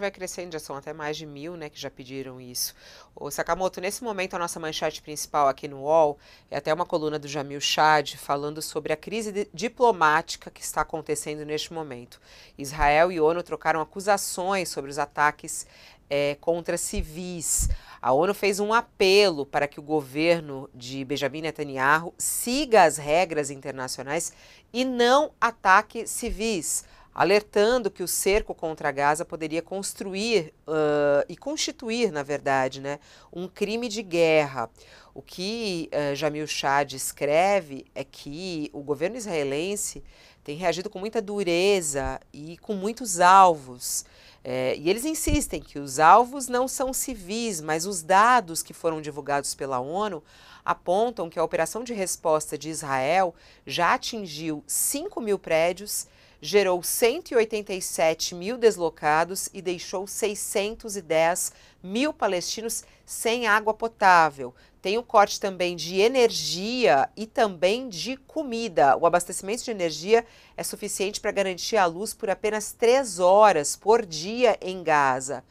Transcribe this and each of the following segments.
vai crescendo, já são até mais de mil, né, que já pediram isso. O Sakamoto, nesse momento, a nossa manchete principal aqui no UOL é até uma coluna do Jamil Chad falando sobre a crise diplomática que está acontecendo neste momento. Israel e ONU trocaram acusações sobre os ataques é, contra civis. A ONU fez um apelo para que o governo de Benjamin Netanyahu siga as regras internacionais e não ataque civis alertando que o cerco contra Gaza poderia construir uh, e constituir, na verdade, né, um crime de guerra. O que uh, Jamil Chad escreve é que o governo israelense tem reagido com muita dureza e com muitos alvos. É, e eles insistem que os alvos não são civis, mas os dados que foram divulgados pela ONU apontam que a operação de resposta de Israel já atingiu 5 mil prédios gerou 187 mil deslocados e deixou 610 mil palestinos sem água potável. Tem o um corte também de energia e também de comida. O abastecimento de energia é suficiente para garantir a luz por apenas três horas por dia em Gaza.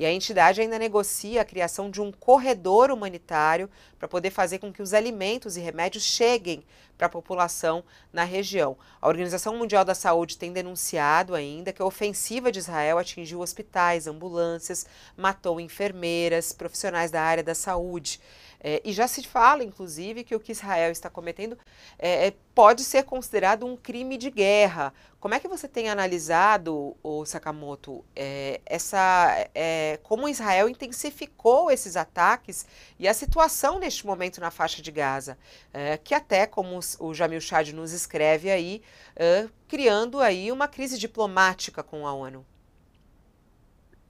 E a entidade ainda negocia a criação de um corredor humanitário para poder fazer com que os alimentos e remédios cheguem para a população na região. A Organização Mundial da Saúde tem denunciado ainda que a ofensiva de Israel atingiu hospitais, ambulâncias, matou enfermeiras, profissionais da área da saúde. É, e já se fala, inclusive, que o que Israel está cometendo é, é pode ser considerado um crime de guerra. Como é que você tem analisado, o Sakamoto, é, essa, é, como Israel intensificou esses ataques e a situação neste momento na faixa de Gaza, é, que até, como o Jamil Chad nos escreve aí, é, criando aí uma crise diplomática com a ONU?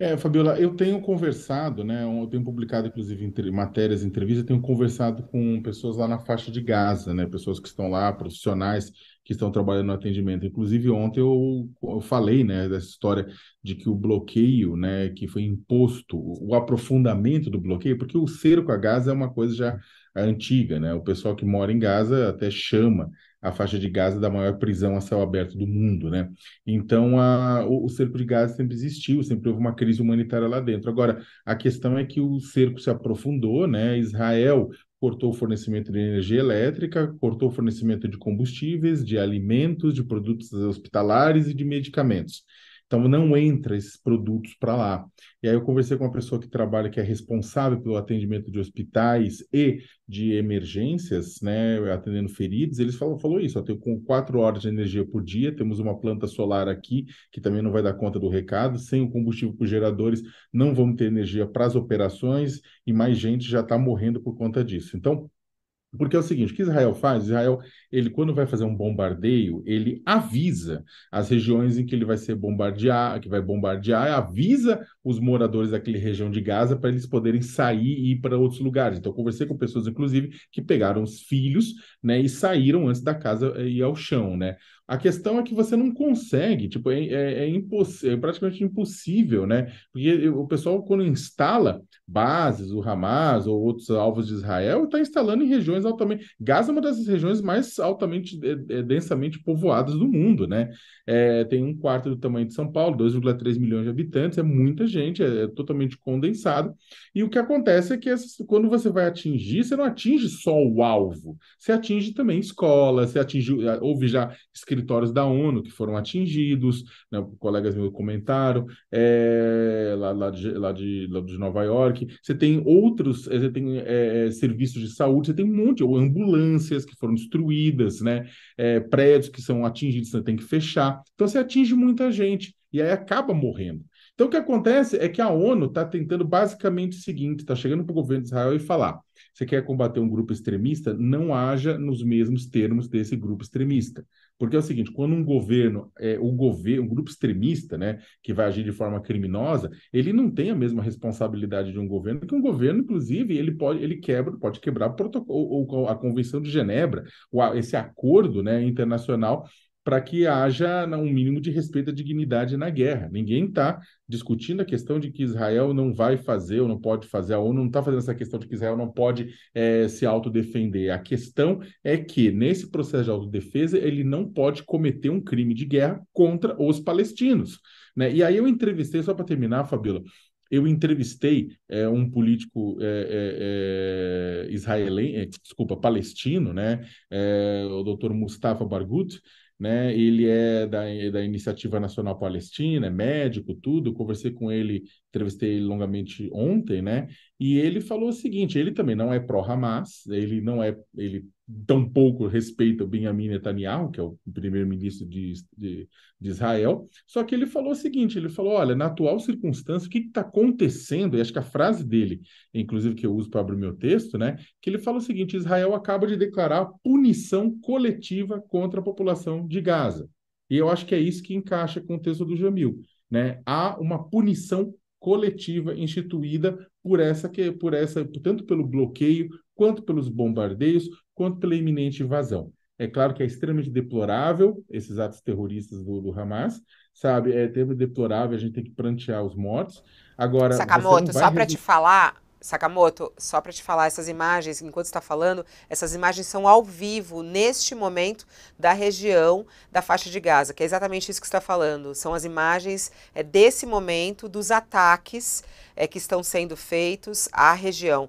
É, Fabiola, eu tenho conversado, né? Eu tenho publicado, inclusive, entre, matérias, entrevistas, tenho conversado com pessoas lá na faixa de Gaza, né? Pessoas que estão lá, profissionais que estão trabalhando no atendimento. Inclusive, ontem eu, eu falei, né, dessa história de que o bloqueio, né, que foi imposto, o aprofundamento do bloqueio, porque o cerco a Gaza é uma coisa já antiga, né? O pessoal que mora em Gaza até chama a faixa de Gaza da maior prisão a céu aberto do mundo, né? Então, a, o, o, cerco de Gaza sempre existiu, sempre houve uma crise humanitária lá dentro. Agora, a questão é que o cerco se aprofundou, né? Israel cortou o fornecimento de energia elétrica, cortou o fornecimento de combustíveis, de alimentos, de produtos hospitalares e de medicamentos. Então não entra esses produtos para lá. E aí eu conversei com uma pessoa que trabalha, que é responsável pelo atendimento de hospitais e de emergências, né, atendendo feridos. Eles falou, falou isso. Ó, com quatro horas de energia por dia. Temos uma planta solar aqui que também não vai dar conta do recado. Sem o combustível para os geradores, não vamos ter energia para as operações e mais gente já está morrendo por conta disso. Então porque é o seguinte, o que Israel faz? Israel, ele quando vai fazer um bombardeio, ele avisa as regiões em que ele vai ser bombardear, que vai bombardear, avisa os moradores daquela região de Gaza para eles poderem sair e ir para outros lugares. Então, eu conversei com pessoas, inclusive, que pegaram os filhos, né, e saíram antes da casa eh, ir ao chão, né? A questão é que você não consegue, tipo, é, é, é, imposs... é praticamente impossível, né? Porque o pessoal, quando instala bases, o Hamas ou outros alvos de Israel, está instalando em regiões altamente. Gaza é uma das regiões mais altamente, é, é, densamente povoadas do mundo, né? É, tem um quarto do tamanho de São Paulo, 2,3 milhões de habitantes, é muita gente, é, totalmente condensado. E o que acontece é que quando você vai atingir, você não atinge só o alvo, você atinge também escola, você atinge. Houve já escrito escritórios da ONU que foram atingidos, né, colegas me comentaram, é, lá, lá, de, lá, de, lá de Nova York, você tem outros, eh, você tem é, serviços de saúde, você tem um monte, ou ambulâncias que foram destruídas, né, é, prédios que são atingidos, você tem que fechar. Então, você atinge muita gente e aí acaba morrendo. Então, o que acontece é que a ONU está tentando basicamente o seguinte: está chegando para o governo de Israel e falar: você quer combater um grupo extremista? Não haja nos mesmos termos desse grupo extremista. Porque é o seguinte, quando um governo, é, o governo, um grupo extremista, né, que vai agir de forma criminosa, ele não tem a mesma responsabilidade de um governo que um governo, inclusive, ele pode, ele quebra, pode quebrar o protocolo, ou, ou a Convenção de Genebra, ou a, esse acordo, né, internacional para que haja né, um mínimo de respeito à dignidade na guerra. Ninguém está discutindo a questão de que Israel não vai fazer ou não pode fazer, a ONU não está fazendo essa questão de que Israel não pode é, se autodefender. A questão é que, nesse processo de autodefesa, ele não pode cometer um crime de guerra contra os palestinos. Né? E aí eu entrevistei, só para terminar, Fabíola, eu entrevistei é, um político é, eh, é, israelense, desculpa, palestino, né, o doutor Mustafa Bargut, né? Ele é da, da Iniciativa Nacional Palestina, é médico, tudo. Conversei com ele entrevistei ele longamente ontem, né? E ele falou o seguinte: ele também não é pró-Hamas, ele não é, ele tampouco respeita o Benjamin Netanyahu, que é o primeiro-ministro de, de, de, Israel. Só que ele falou o seguinte: ele falou, olha, na atual circunstância, o que está acontecendo? E acho que a frase dele, inclusive que eu uso para abrir meu texto, né? Que ele fala o seguinte: Israel acaba de declarar punição coletiva contra a população de Gaza. E eu acho que é isso que encaixa com o texto do Jamil. Né? Há uma punição coletiva instituída por essa que por essa tanto pelo bloqueio quanto pelos bombardeios quanto pela iminente invasão. É claro que é extremamente deplorável esses atos terroristas do, do Hamas, sabe? É extremamente deplorável, a gente tem que prantear os mortos. Agora, Sakamoto, só para te falar, Sakamoto, só para te falar, essas imagens, enquanto está falando, essas imagens são ao vivo, neste momento, da região da faixa de Gaza, que é exatamente isso que está falando. São as imagens é, desse momento, dos ataques é, que estão sendo feitos à região.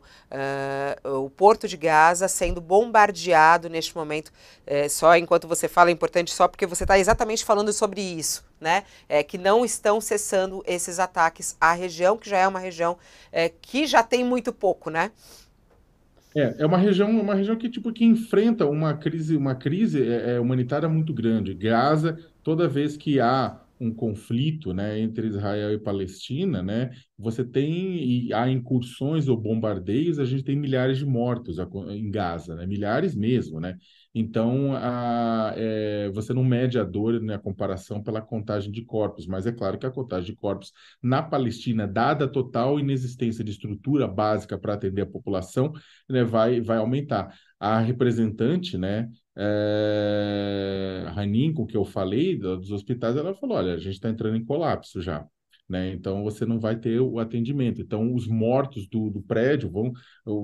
Uh, o porto de Gaza sendo bombardeado neste momento. É, só enquanto você fala, é importante só porque você está exatamente falando sobre isso né, é, que não estão cessando esses ataques à região, que já é uma região é, que já tem muito pouco, né? É, é uma região, uma região que tipo que enfrenta uma crise, uma crise é, é humanitária muito grande. Gaza, toda vez que há um conflito né, entre Israel e Palestina, né, você tem e há incursões ou bombardeios, a gente tem milhares de mortos em Gaza, né, milhares mesmo, né? Então a, é, você não mede a dor na né, comparação pela contagem de corpos, mas é claro que a contagem de corpos na Palestina, dada a total inexistência de estrutura básica para atender a população, né, vai, vai aumentar. A representante, né? É, Ranin, com que eu falei, dos hospitais, ela falou: olha, a gente está entrando em colapso já. Né? Então você não vai ter o atendimento. Então os mortos do, do prédio vão,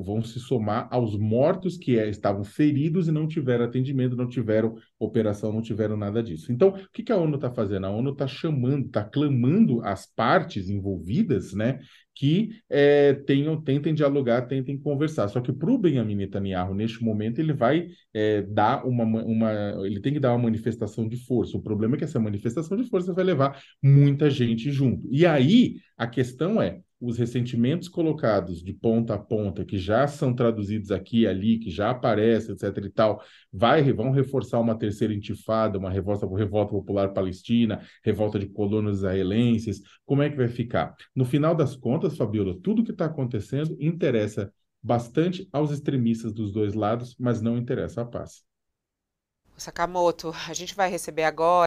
vão se somar aos mortos que é, estavam feridos e não tiveram atendimento, não tiveram operação, não tiveram nada disso. Então o que, que a ONU está fazendo? A ONU está chamando, está clamando as partes envolvidas, né? que é, tenham, tentem dialogar, tentem conversar. Só que para o Benjamin Netanyahu, neste momento, ele vai é, dar uma, uma. Ele tem que dar uma manifestação de força. O problema é que essa manifestação de força vai levar muita gente junto. E aí a questão é os ressentimentos colocados de ponta a ponta, que já são traduzidos aqui e ali, que já aparecem, etc. e tal, vai, vão reforçar uma terceira intifada, uma revolta, revolta popular palestina, revolta de colonos israelenses. Como é que vai ficar? No final das contas, Fabiola, tudo que está acontecendo interessa bastante aos extremistas dos dois lados, mas não interessa à paz. Sakamoto, a gente vai receber agora.